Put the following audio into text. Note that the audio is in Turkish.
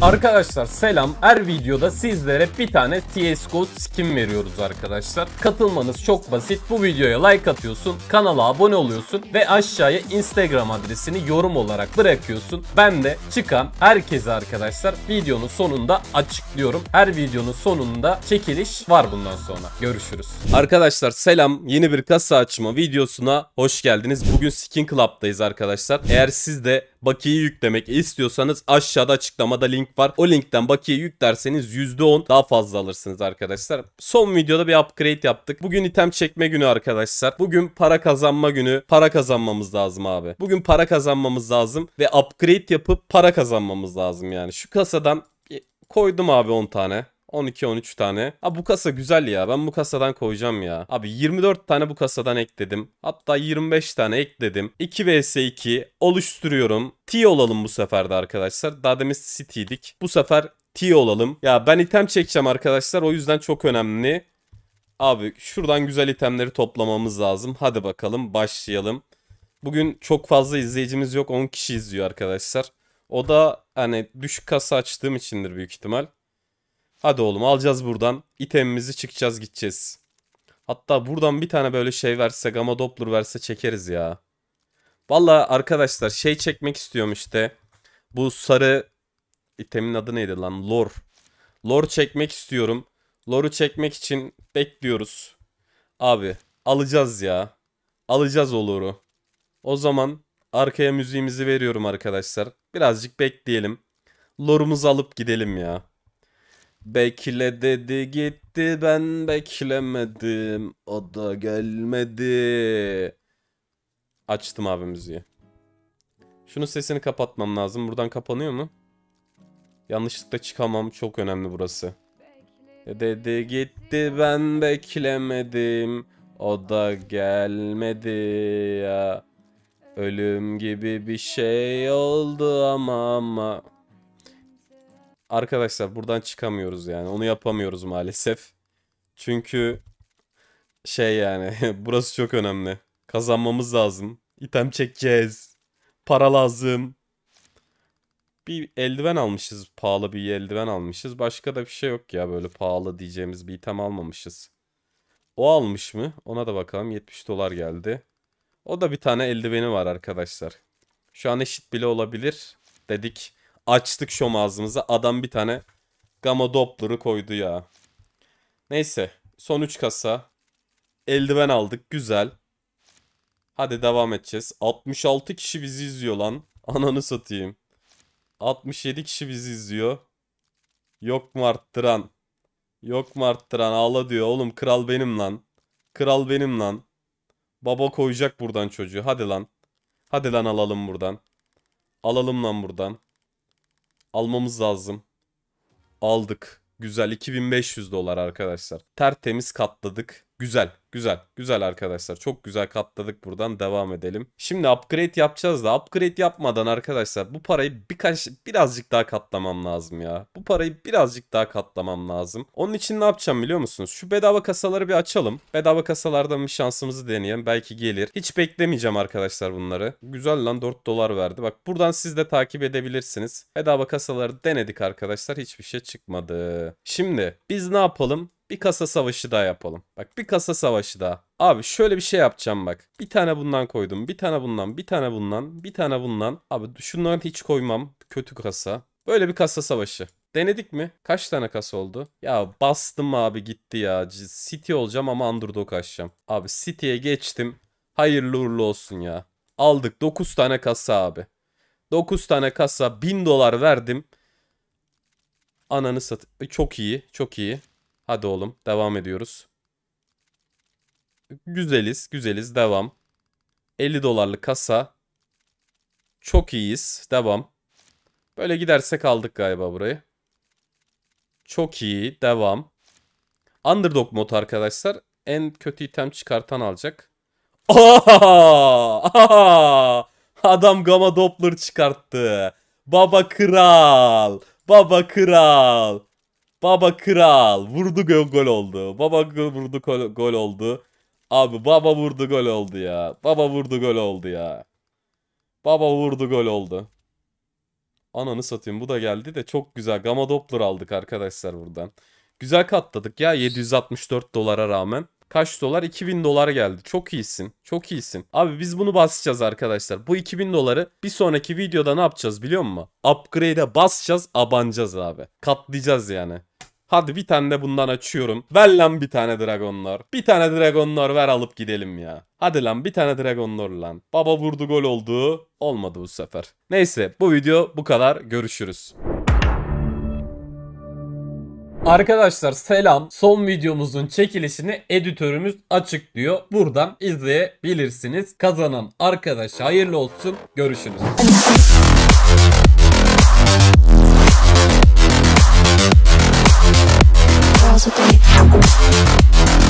Arkadaşlar selam. Her videoda sizlere bir tane CSGO skin veriyoruz arkadaşlar. Katılmanız çok basit. Bu videoya like atıyorsun, kanala abone oluyorsun ve aşağıya Instagram adresini yorum olarak bırakıyorsun. Ben de çıkan herkese arkadaşlar videonun sonunda açıklıyorum. Her videonun sonunda çekiliş var bundan sonra. Görüşürüz. Arkadaşlar selam. Yeni bir kasa açma videosuna hoş geldiniz. Bugün Skin Club'dayız arkadaşlar. Eğer siz de bakiyi yüklemek istiyorsanız aşağıda açıklamada link link var. O linkten bakiye yüklerseniz %10 daha fazla alırsınız arkadaşlar. Son videoda bir upgrade yaptık. Bugün item çekme günü arkadaşlar. Bugün para kazanma günü. Para kazanmamız lazım abi. Bugün para kazanmamız lazım ve upgrade yapıp para kazanmamız lazım yani. Şu kasadan e, koydum abi 10 tane. 12-13 tane. Abi bu kasa güzel ya. Ben bu kasadan koyacağım ya. Abi 24 tane bu kasadan ekledim. Hatta 25 tane ekledim. 2 vs 2 oluşturuyorum. T olalım bu sefer de arkadaşlar. Daha demin City'dik. Bu sefer T olalım. Ya ben item çekeceğim arkadaşlar. O yüzden çok önemli. Abi şuradan güzel itemleri toplamamız lazım. Hadi bakalım başlayalım. Bugün çok fazla izleyicimiz yok. 10 kişi izliyor arkadaşlar. O da hani düşük kasa açtığım içindir büyük ihtimal. Hadi oğlum alacağız buradan. İtemimizi çıkacağız gideceğiz. Hatta buradan bir tane böyle şey verse Gamma Doppler verse çekeriz ya. Valla arkadaşlar şey çekmek istiyorum işte. Bu sarı itemin adı neydi lan? Lor. Lor çekmek istiyorum. Lor'u çekmek için bekliyoruz. Abi alacağız ya. Alacağız o Lore'u. O zaman arkaya müziğimizi veriyorum arkadaşlar. Birazcık bekleyelim. Lorumuzu alıp gidelim ya. Bekle dedi gitti ben beklemedim o da gelmedi. Açtım abi müziği. Şunun sesini kapatmam lazım. Buradan kapanıyor mu? Yanlışlıkla çıkamam. Çok önemli burası. E dedi gitti ben beklemedim. O da gelmedi ya. Ölüm gibi bir şey oldu ama ama arkadaşlar buradan çıkamıyoruz yani. Onu yapamıyoruz maalesef. Çünkü şey yani burası çok önemli. Kazanmamız lazım. İtem çekeceğiz. Para lazım. Bir eldiven almışız. Pahalı bir eldiven almışız. Başka da bir şey yok ya böyle pahalı diyeceğimiz bir item almamışız. O almış mı? Ona da bakalım. 70 dolar geldi. O da bir tane eldiveni var arkadaşlar. Şu an eşit bile olabilir dedik. Açtık şom ağzımızı. Adam bir tane Gamma Doppler'ı koydu ya. Neyse. Son 3 kasa. Eldiven aldık. Güzel. Hadi devam edeceğiz. 66 kişi bizi izliyor lan. Ananı satayım. 67 kişi bizi izliyor. Yok mu arttıran? Yok mu arttıran? Ağla diyor. Oğlum kral benim lan. Kral benim lan. Baba koyacak buradan çocuğu. Hadi lan. Hadi lan alalım buradan. Alalım lan buradan. Almamız lazım. Aldık. Güzel 2500 dolar arkadaşlar. Tertemiz katladık. Güzel, güzel, güzel arkadaşlar. Çok güzel katladık buradan devam edelim. Şimdi upgrade yapacağız da upgrade yapmadan arkadaşlar bu parayı birkaç birazcık daha katlamam lazım ya. Bu parayı birazcık daha katlamam lazım. Onun için ne yapacağım biliyor musunuz? Şu bedava kasaları bir açalım. Bedava kasalardan bir şansımızı deneyelim. Belki gelir. Hiç beklemeyeceğim arkadaşlar bunları. Güzel lan 4 dolar verdi. Bak buradan siz de takip edebilirsiniz. Bedava kasaları denedik arkadaşlar. Hiçbir şey çıkmadı. Şimdi biz ne yapalım? Bir kasa savaşı daha yapalım. Bak bir kasa savaşı daha. Abi şöyle bir şey yapacağım bak. Bir tane bundan koydum. Bir tane bundan. Bir tane bundan. Bir tane bundan. Abi şunları hiç koymam. Kötü kasa. Böyle bir kasa savaşı. Denedik mi? Kaç tane kasa oldu? Ya bastım abi gitti ya. City olacağım ama underdog açacağım. Abi City'ye geçtim. Hayırlı uğurlu olsun ya. Aldık 9 tane kasa abi. 9 tane kasa 1000 dolar verdim. Ananı sat. E, çok iyi çok iyi. Hadi oğlum devam ediyoruz. Güzeliz güzeliz devam. 50 dolarlık kasa. Çok iyiyiz devam. Böyle gidersek aldık galiba burayı. Çok iyi devam. Underdog mod arkadaşlar. En kötü item çıkartan alacak. Aha! Aha! Adam Gamma Doppler çıkarttı. Baba kral. Baba kral. Baba kral. Vurdu gol, gol oldu. Baba vurdu gol, gol oldu. Abi baba vurdu gol oldu ya. Baba vurdu gol oldu ya. Baba vurdu gol oldu. Ananı satayım bu da geldi de çok güzel. Gamma Doppler aldık arkadaşlar buradan. Güzel katladık ya 764 dolara rağmen. Kaç dolar? 2000 dolar geldi. Çok iyisin. Çok iyisin. Abi biz bunu basacağız arkadaşlar. Bu 2000 doları bir sonraki videoda ne yapacağız biliyor musun? Upgrade'e basacağız, abanacağız abi. Katlayacağız yani. Hadi bir tane de bundan açıyorum. Ver lan bir tane dragonlar, Bir tane dragonlar ver alıp gidelim ya. Hadi lan bir tane dragonlar lan. Baba vurdu gol oldu. Olmadı bu sefer. Neyse bu video bu kadar. Görüşürüz. Arkadaşlar selam. Son videomuzun çekilişini editörümüz açıklıyor. Buradan izleyebilirsiniz. Kazanan arkadaş hayırlı olsun. Görüşürüz. hours a day.